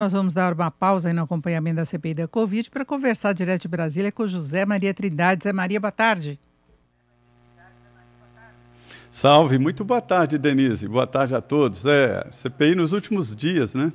Nós vamos dar uma pausa aí no acompanhamento da CPI da Covid para conversar direto de Brasília com José Maria Trindade. Zé Maria, boa tarde. Salve, muito boa tarde, Denise. Boa tarde a todos. É, CPI nos últimos dias, né?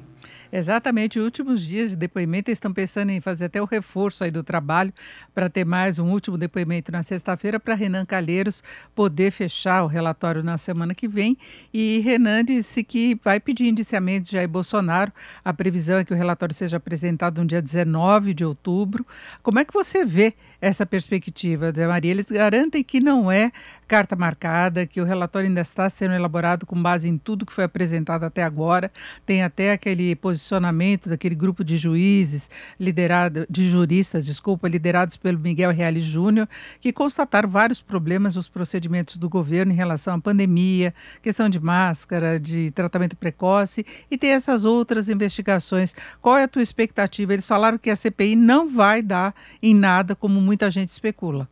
Exatamente, últimos dias de depoimento, eles estão pensando em fazer até o reforço aí do trabalho para ter mais um último depoimento na sexta-feira para Renan Calheiros poder fechar o relatório na semana que vem. E Renan disse que vai pedir indiciamento de Jair Bolsonaro. A previsão é que o relatório seja apresentado no dia 19 de outubro. Como é que você vê essa perspectiva, Zé Maria? Eles garantem que não é carta marcada, que o relatório ainda está sendo elaborado com base em tudo que foi apresentado até agora. Tem até aquele posicionamento daquele grupo de juízes liderado de juristas, desculpa, liderados pelo Miguel Reale Júnior, que constataram vários problemas nos procedimentos do governo em relação à pandemia, questão de máscara, de tratamento precoce e tem essas outras investigações. Qual é a tua expectativa? Eles falaram que a CPI não vai dar em nada, como muita gente especula.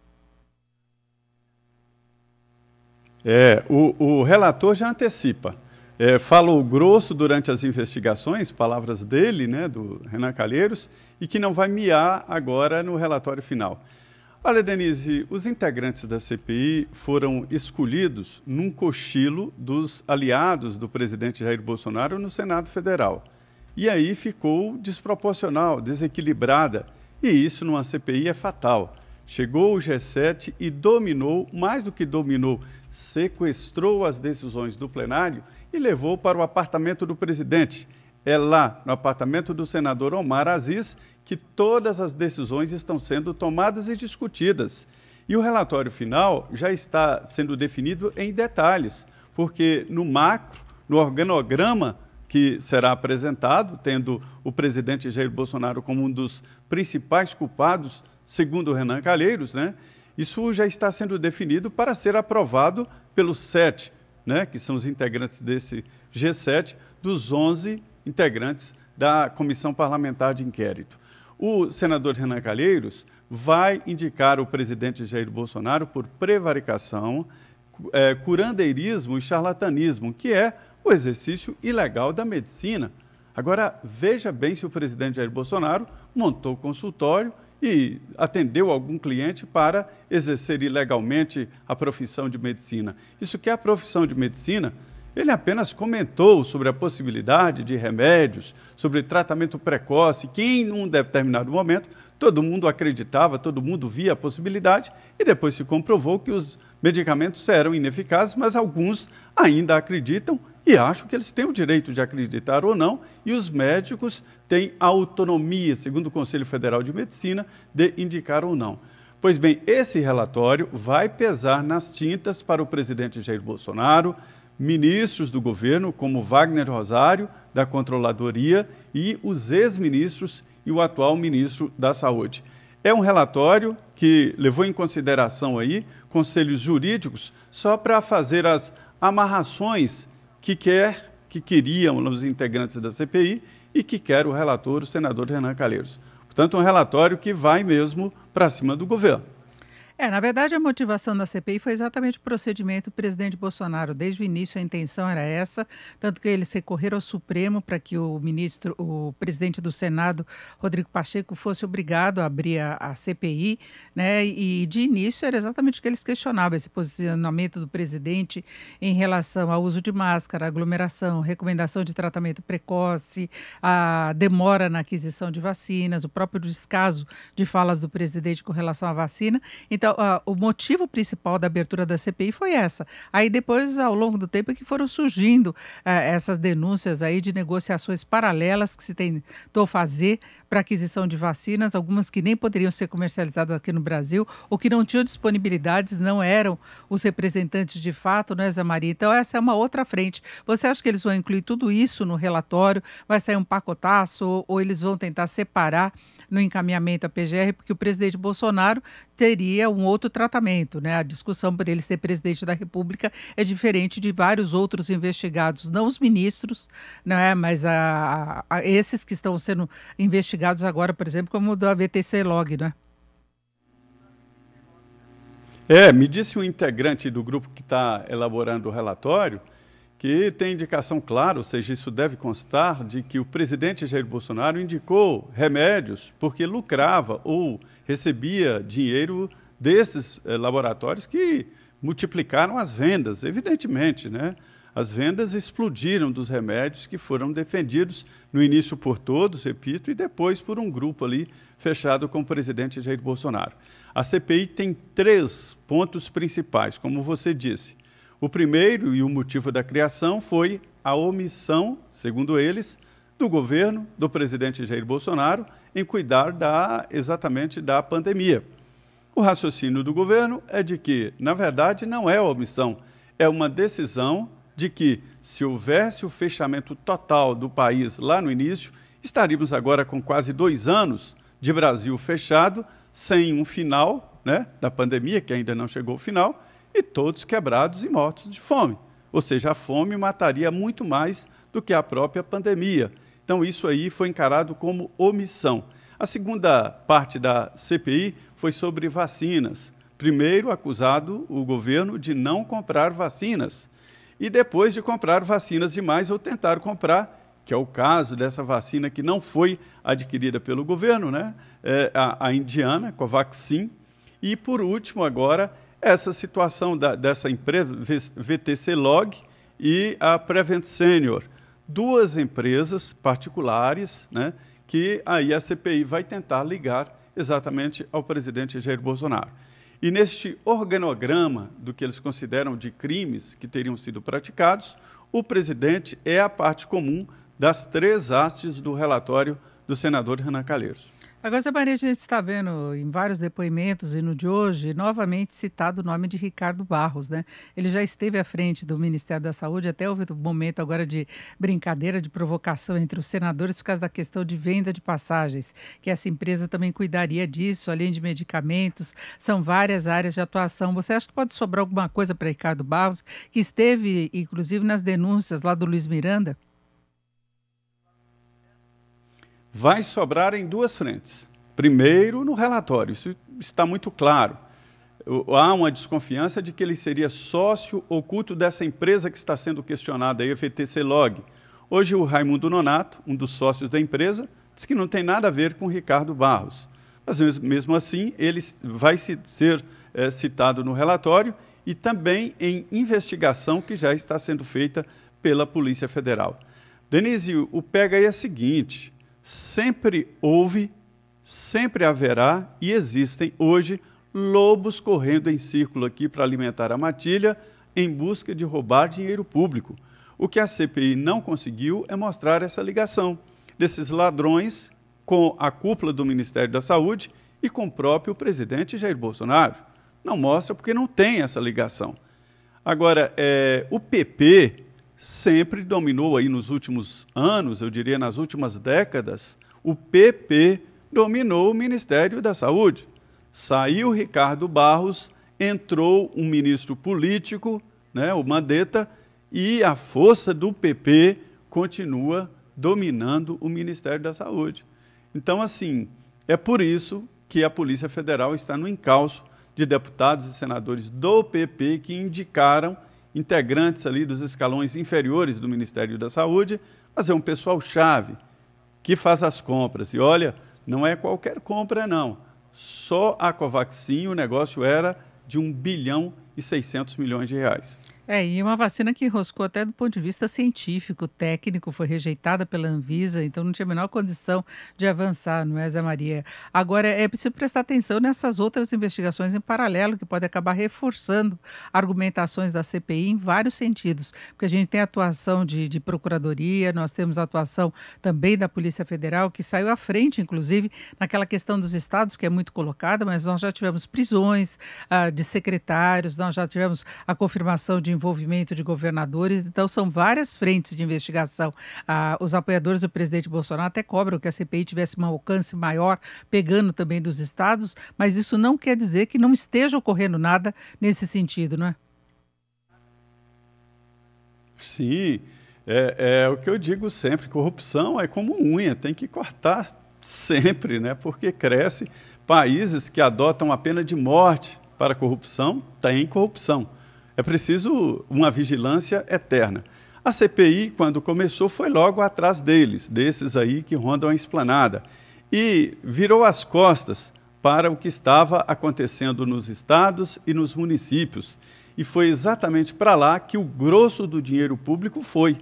É, o, o relator já antecipa. É, falou grosso durante as investigações, palavras dele, né, do Renan Calheiros, e que não vai miar agora no relatório final. Olha, Denise, os integrantes da CPI foram escolhidos num cochilo dos aliados do presidente Jair Bolsonaro no Senado Federal. E aí ficou desproporcional, desequilibrada. E isso numa CPI é fatal. Chegou o G7 e dominou, mais do que dominou, sequestrou as decisões do plenário e levou para o apartamento do presidente. É lá, no apartamento do senador Omar Aziz, que todas as decisões estão sendo tomadas e discutidas. E o relatório final já está sendo definido em detalhes, porque no macro, no organograma que será apresentado, tendo o presidente Jair Bolsonaro como um dos principais culpados, segundo Renan Calheiros, né? Isso já está sendo definido para ser aprovado pelos sete, né, que são os integrantes desse G7, dos 11 integrantes da Comissão Parlamentar de Inquérito. O senador Renan Calheiros vai indicar o presidente Jair Bolsonaro por prevaricação, é, curandeirismo e charlatanismo, que é o exercício ilegal da medicina. Agora, veja bem se o presidente Jair Bolsonaro montou consultório e atendeu algum cliente para exercer ilegalmente a profissão de medicina. Isso que é a profissão de medicina, ele apenas comentou sobre a possibilidade de remédios, sobre tratamento precoce, que em um determinado momento todo mundo acreditava, todo mundo via a possibilidade, e depois se comprovou que os medicamentos eram ineficazes, mas alguns ainda acreditam e acho que eles têm o direito de acreditar ou não, e os médicos têm autonomia, segundo o Conselho Federal de Medicina, de indicar ou não. Pois bem, esse relatório vai pesar nas tintas para o presidente Jair Bolsonaro, ministros do governo, como Wagner Rosário, da Controladoria, e os ex-ministros e o atual ministro da Saúde. É um relatório que levou em consideração aí conselhos jurídicos só para fazer as amarrações que quer, que queriam os integrantes da CPI e que quer o relator, o senador Renan Calheiros. Portanto, um relatório que vai mesmo para cima do governo. É, na verdade, a motivação da CPI foi exatamente o procedimento do presidente Bolsonaro. Desde o início, a intenção era essa, tanto que eles recorreram ao Supremo para que o ministro, o presidente do Senado, Rodrigo Pacheco, fosse obrigado a abrir a, a CPI, né? E de início era exatamente o que eles questionavam: esse posicionamento do presidente em relação ao uso de máscara, aglomeração, recomendação de tratamento precoce, a demora na aquisição de vacinas, o próprio descaso de falas do presidente com relação à vacina. Então, a, o motivo principal da abertura da CPI foi essa. Aí depois, ao longo do tempo, é que foram surgindo é, essas denúncias aí de negociações paralelas que se tentou fazer para aquisição de vacinas, algumas que nem poderiam ser comercializadas aqui no Brasil, ou que não tinham disponibilidades, não eram os representantes de fato, não é, Zé Maria? Então essa é uma outra frente. Você acha que eles vão incluir tudo isso no relatório? Vai sair um pacotaço ou, ou eles vão tentar separar no encaminhamento à PGR, porque o presidente Bolsonaro teria um outro tratamento, né? A discussão por ele ser presidente da República é diferente de vários outros investigados, não os ministros, né? Mas a, a esses que estão sendo investigados agora, por exemplo, como o do AVTC Log, né? É, me disse um integrante do grupo que está elaborando o relatório que tem indicação clara, ou seja, isso deve constar, de que o presidente Jair Bolsonaro indicou remédios porque lucrava ou recebia dinheiro desses eh, laboratórios que multiplicaram as vendas, evidentemente, né? As vendas explodiram dos remédios que foram defendidos no início por todos, repito, e depois por um grupo ali fechado com o presidente Jair Bolsonaro. A CPI tem três pontos principais, como você disse o primeiro e o motivo da criação foi a omissão, segundo eles, do governo, do presidente Jair Bolsonaro, em cuidar da, exatamente da pandemia. O raciocínio do governo é de que, na verdade, não é omissão, é uma decisão de que, se houvesse o fechamento total do país lá no início, estaríamos agora com quase dois anos de Brasil fechado, sem um final né, da pandemia, que ainda não chegou ao final, e todos quebrados e mortos de fome. Ou seja, a fome mataria muito mais do que a própria pandemia. Então, isso aí foi encarado como omissão. A segunda parte da CPI foi sobre vacinas. Primeiro, acusado o governo de não comprar vacinas e depois de comprar vacinas demais ou tentar comprar, que é o caso dessa vacina que não foi adquirida pelo governo, né? É, a, a indiana, Covaxin. E, por último, agora, essa situação da, dessa empresa, VTC Log e a Prevent Senior, duas empresas particulares, né, que aí a CPI vai tentar ligar exatamente ao presidente Jair Bolsonaro. E neste organograma do que eles consideram de crimes que teriam sido praticados, o presidente é a parte comum das três hastes do relatório do senador Renan Calheiros. Agora, Zé Maria, a gente está vendo em vários depoimentos e no de hoje, novamente citado o nome de Ricardo Barros, né? Ele já esteve à frente do Ministério da Saúde, até houve um momento agora de brincadeira, de provocação entre os senadores por causa da questão de venda de passagens, que essa empresa também cuidaria disso, além de medicamentos, são várias áreas de atuação. Você acha que pode sobrar alguma coisa para Ricardo Barros, que esteve, inclusive, nas denúncias lá do Luiz Miranda? vai sobrar em duas frentes. Primeiro, no relatório, isso está muito claro. Há uma desconfiança de que ele seria sócio oculto dessa empresa que está sendo questionada, a EFTC Log. Hoje, o Raimundo Nonato, um dos sócios da empresa, diz que não tem nada a ver com Ricardo Barros. Mas, mesmo assim, ele vai ser é, citado no relatório e também em investigação que já está sendo feita pela Polícia Federal. Denise, o pega aí é o seguinte: sempre houve, sempre haverá e existem hoje lobos correndo em círculo aqui para alimentar a matilha em busca de roubar dinheiro público. O que a CPI não conseguiu é mostrar essa ligação desses ladrões com a cúpula do Ministério da Saúde e com o próprio presidente Jair Bolsonaro. Não mostra porque não tem essa ligação. Agora, é, o PP sempre dominou aí nos últimos anos, eu diria nas últimas décadas, o PP dominou o Ministério da Saúde. Saiu Ricardo Barros, entrou um ministro político, né, o Mandetta, e a força do PP continua dominando o Ministério da Saúde. Então, assim, é por isso que a Polícia Federal está no encalço de deputados e senadores do PP que indicaram integrantes ali dos escalões inferiores do Ministério da Saúde, mas é um pessoal chave que faz as compras. E olha, não é qualquer compra não. Só a Covaxin o negócio era de 1 bilhão e 600 milhões de reais. É, e uma vacina que roscou até do ponto de vista científico, técnico, foi rejeitada pela Anvisa, então não tinha a menor condição de avançar, não é, Zé Maria? Agora, é preciso prestar atenção nessas outras investigações em paralelo, que podem acabar reforçando argumentações da CPI em vários sentidos, porque a gente tem atuação de, de Procuradoria, nós temos atuação também da Polícia Federal, que saiu à frente, inclusive, naquela questão dos estados, que é muito colocada, mas nós já tivemos prisões ah, de secretários, nós já tivemos a confirmação de de envolvimento de governadores. Então, são várias frentes de investigação. Ah, os apoiadores do presidente Bolsonaro até cobram que a CPI tivesse um alcance maior, pegando também dos estados, mas isso não quer dizer que não esteja ocorrendo nada nesse sentido, não é? Sim, é, é o que eu digo sempre: corrupção é como unha, tem que cortar sempre, né? Porque cresce. Países que adotam a pena de morte para corrupção têm corrupção. É preciso uma vigilância eterna. A CPI, quando começou, foi logo atrás deles, desses aí que rondam a esplanada, e virou as costas para o que estava acontecendo nos estados e nos municípios. E foi exatamente para lá que o grosso do dinheiro público foi.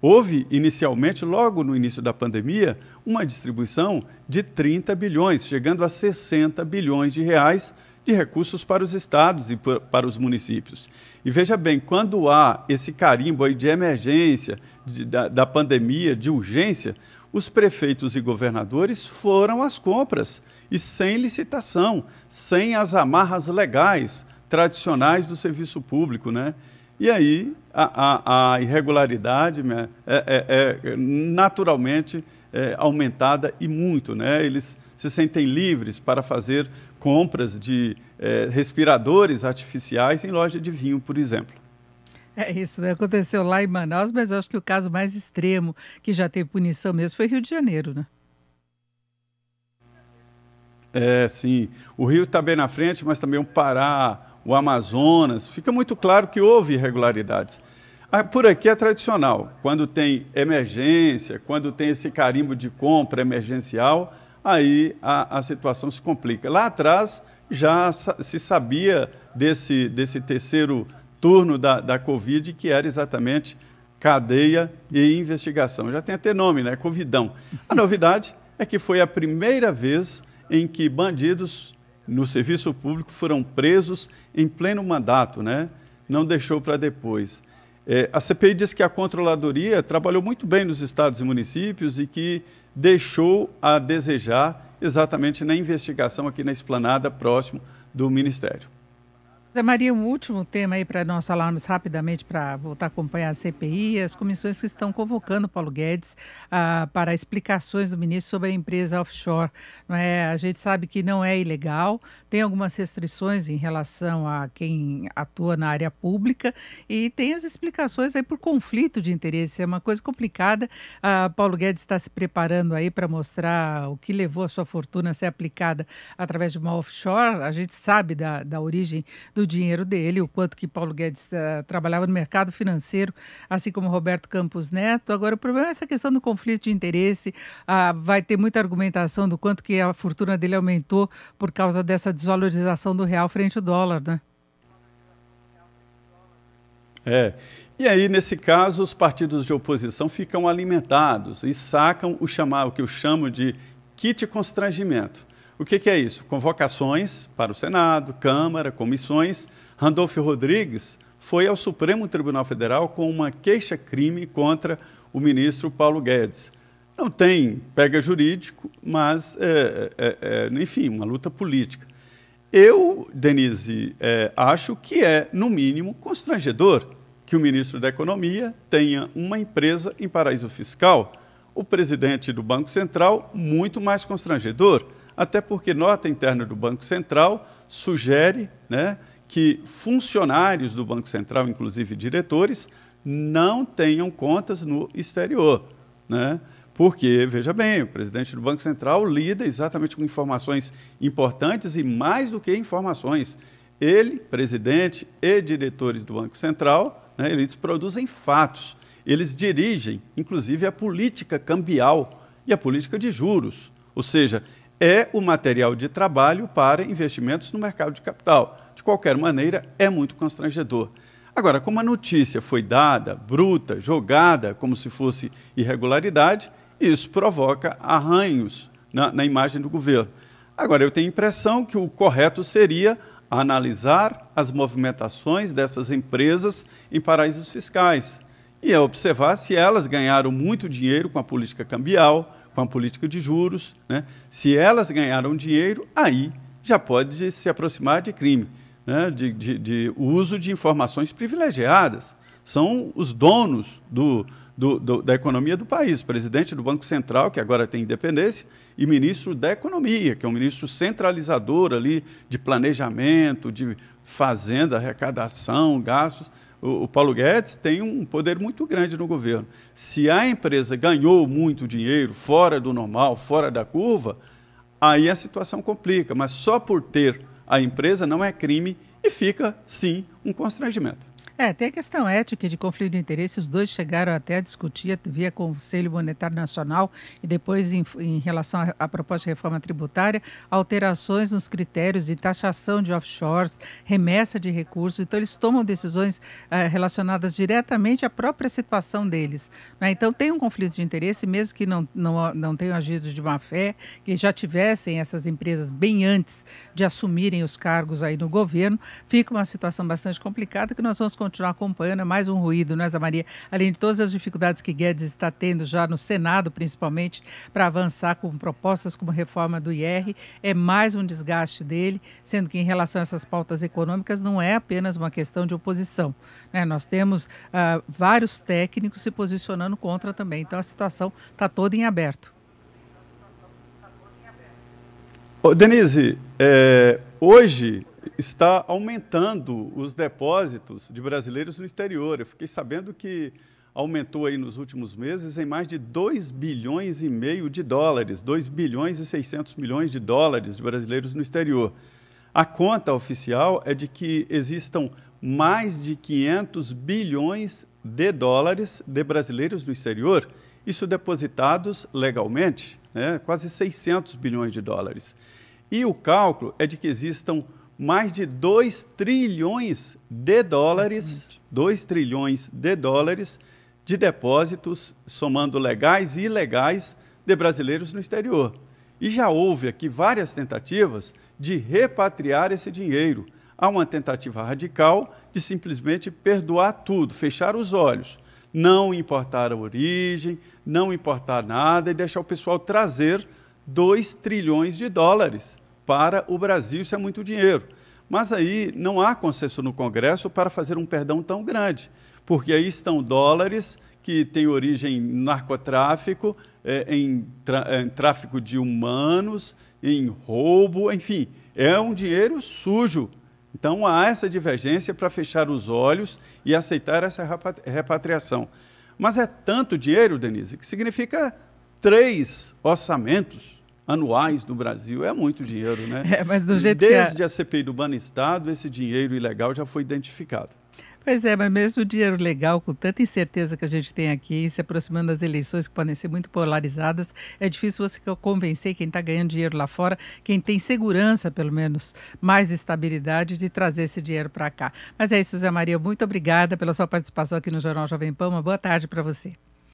Houve, inicialmente, logo no início da pandemia, uma distribuição de 30 bilhões, chegando a 60 bilhões de reais de recursos para os estados e para os municípios. E veja bem, quando há esse carimbo aí de emergência, de, da, da pandemia, de urgência, os prefeitos e governadores foram às compras e sem licitação, sem as amarras legais tradicionais do serviço público, né? E aí a, a, a irregularidade né, é, é, é naturalmente é, aumentada e muito, né? Eles se sentem livres para fazer compras de eh, respiradores artificiais em loja de vinho, por exemplo. É isso, né? aconteceu lá em Manaus, mas eu acho que o caso mais extremo que já teve punição mesmo foi Rio de Janeiro, né? É, sim. O Rio está bem na frente, mas também o Pará, o Amazonas. Fica muito claro que houve irregularidades. Ah, por aqui é tradicional. Quando tem emergência, quando tem esse carimbo de compra emergencial, aí a, a situação se complica. Lá atrás já se sabia desse, desse terceiro turno da, da Covid, que era exatamente cadeia e investigação. Já tem até nome, né? Covidão. A novidade é que foi a primeira vez em que bandidos no serviço público foram presos em pleno mandato, né? Não deixou para depois. É, a CPI diz que a controladoria trabalhou muito bem nos estados e municípios e que deixou a desejar exatamente na investigação aqui na esplanada próximo do Ministério. Zé Maria, um último tema aí para nós falarmos rapidamente para voltar a acompanhar a CPI, as comissões que estão convocando Paulo Guedes ah, para explicações do ministro sobre a empresa offshore. Não é? A gente sabe que não é ilegal, tem algumas restrições em relação a quem atua na área pública e tem as explicações aí por conflito de interesse. É uma coisa complicada. Ah, Paulo Guedes está se preparando aí para mostrar o que levou a sua fortuna a ser aplicada através de uma offshore. A gente sabe da, da origem do dinheiro dele, o quanto que Paulo Guedes uh, trabalhava no mercado financeiro, assim como Roberto Campos Neto. Agora, o problema é essa questão do conflito de interesse. Uh, vai ter muita argumentação do quanto que a fortuna dele aumentou por causa dessa desvalorização do real frente ao dólar, né? É. E aí, nesse caso, os partidos de oposição ficam alimentados e sacam o chamar, o que eu chamo de kit constrangimento. O que, que é isso? Convocações para o Senado, Câmara, comissões. Randolfo Rodrigues foi ao Supremo Tribunal Federal com uma queixa-crime contra o ministro Paulo Guedes. Não tem pega jurídico, mas, é, é, é, é enfim, uma luta política. Eu, Denise, é, acho que é, no mínimo, constrangedor que o ministro da Economia tenha uma empresa em paraíso fiscal, o presidente do Banco Central, muito mais constrangedor até porque nota interna do Banco Central sugere né, que funcionários do Banco Central, inclusive diretores, não tenham contas no exterior. Né? Porque, veja bem, o presidente do Banco Central lida exatamente com informações importantes e mais do que informações. Ele, presidente e diretores do Banco Central, né, eles produzem fatos. Eles dirigem, inclusive, a política cambial e a política de juros. Ou seja, é o material de trabalho para investimentos no mercado de capital. De qualquer maneira, é muito constrangedor. Agora, como a notícia foi dada, bruta, jogada, como se fosse irregularidade, isso provoca arranhos na, na imagem do governo. Agora, eu tenho a impressão que o correto seria analisar as movimentações dessas empresas em paraísos fiscais e observar se elas ganharam muito dinheiro com a política cambial, com a política de juros. Né? Se elas ganharam dinheiro, aí já pode se aproximar de crime, né? de, de, de uso de informações privilegiadas. São os donos do, do, do, da economia do país, presidente do Banco Central, que agora tem independência, e ministro da Economia, que é um ministro centralizador ali de planejamento, de fazenda, arrecadação, gastos o, o, Paulo Guedes tem um poder muito grande no governo. Se a empresa ganhou muito dinheiro fora do normal, fora da curva, aí a situação complica. Mas só por ter a empresa não é crime e fica, sim, um constrangimento. É, tem a questão ética de conflito de interesse. Os dois chegaram até a discutir via Conselho Monetário Nacional e depois em, em relação à proposta de reforma tributária, alterações nos critérios de taxação de offshores, remessa de recursos. Então, eles tomam decisões eh, relacionadas diretamente à própria situação deles. Né? Então, tem um conflito de interesse, mesmo que não, não, não tenham agido de má fé, que já tivessem essas empresas bem antes de assumirem os cargos aí no governo, fica uma situação bastante complicada que nós vamos continuar continuar acompanhando. É mais um ruído, não é, Zé Maria? Além de todas as dificuldades que Guedes está tendo já no Senado, principalmente, para avançar com propostas como reforma do IR, é mais um desgaste dele, sendo que em relação a essas pautas econômicas não é apenas uma questão de oposição. Né? Nós temos uh, vários técnicos se posicionando contra também. Então a situação está toda em aberto. Denise, é, hoje está aumentando os depósitos de brasileiros no exterior. Eu fiquei sabendo que aumentou aí nos últimos meses em mais de 2 bilhões e meio de dólares, 2 bilhões e 600 milhões de dólares de brasileiros no exterior. A conta oficial é de que existam mais de 500 bilhões de dólares de brasileiros no exterior, isso depositados legalmente, né? quase 600 bilhões de dólares. E o cálculo é de que existam mais de 2 trilhões de dólares, 2 trilhões de dólares de depósitos, somando legais e ilegais, de brasileiros no exterior. E já houve aqui várias tentativas de repatriar esse dinheiro. Há uma tentativa radical de simplesmente perdoar tudo, fechar os olhos, não importar a origem, não importar nada e deixar o pessoal trazer 2 trilhões de dólares para o Brasil, isso é muito dinheiro. Mas aí não há consenso no Congresso para fazer um perdão tão grande, porque aí estão dólares que têm origem em narcotráfico, é, em, é, em tráfico de humanos, em roubo, enfim, é um dinheiro sujo. Então há essa divergência para fechar os olhos e aceitar essa repatriação. Mas é tanto dinheiro, Denise, que significa três orçamentos anuais do Brasil. É muito dinheiro, né? É, mas do jeito é. Desde que a... a CPI do Banestado, esse dinheiro ilegal já foi identificado. Pois é, mas mesmo o dinheiro legal, com tanta incerteza que a gente tem aqui, se aproximando das eleições que podem ser muito polarizadas, é difícil você convencer quem está ganhando dinheiro lá fora, quem tem segurança, pelo menos, mais estabilidade, de trazer esse dinheiro para cá. Mas é isso, Zé Maria. Muito obrigada pela sua participação aqui no Jornal Jovem Pan. Uma boa tarde para você.